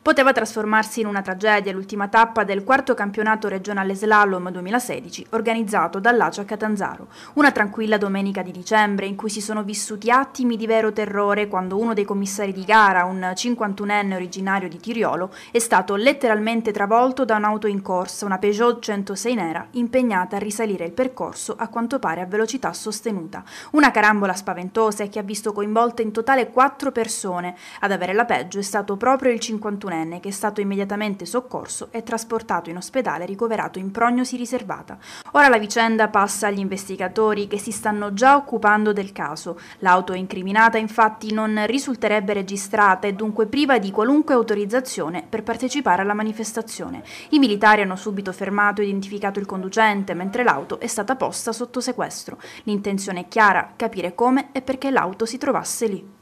Poteva trasformarsi in una tragedia l'ultima tappa del quarto campionato regionale slalom 2016 organizzato dall'Acia Catanzaro. Una tranquilla domenica di dicembre in cui si sono vissuti attimi di vero terrore quando uno dei commissari di gara, un 51enne originario di Tiriolo, è stato letteralmente travolto da un'auto in corsa, una Peugeot 106 nera, impegnata a risalire il percorso a quanto pare a velocità sostenuta. Una carambola spaventosa che ha visto coinvolte in totale quattro persone. Ad avere la peggio è stato proprio il 51enne diciannovenne che è stato immediatamente soccorso e trasportato in ospedale ricoverato in prognosi riservata. Ora la vicenda passa agli investigatori che si stanno già occupando del caso. L'auto incriminata infatti non risulterebbe registrata e dunque priva di qualunque autorizzazione per partecipare alla manifestazione. I militari hanno subito fermato e identificato il conducente mentre l'auto è stata posta sotto sequestro. L'intenzione è chiara, capire come e perché l'auto si trovasse lì.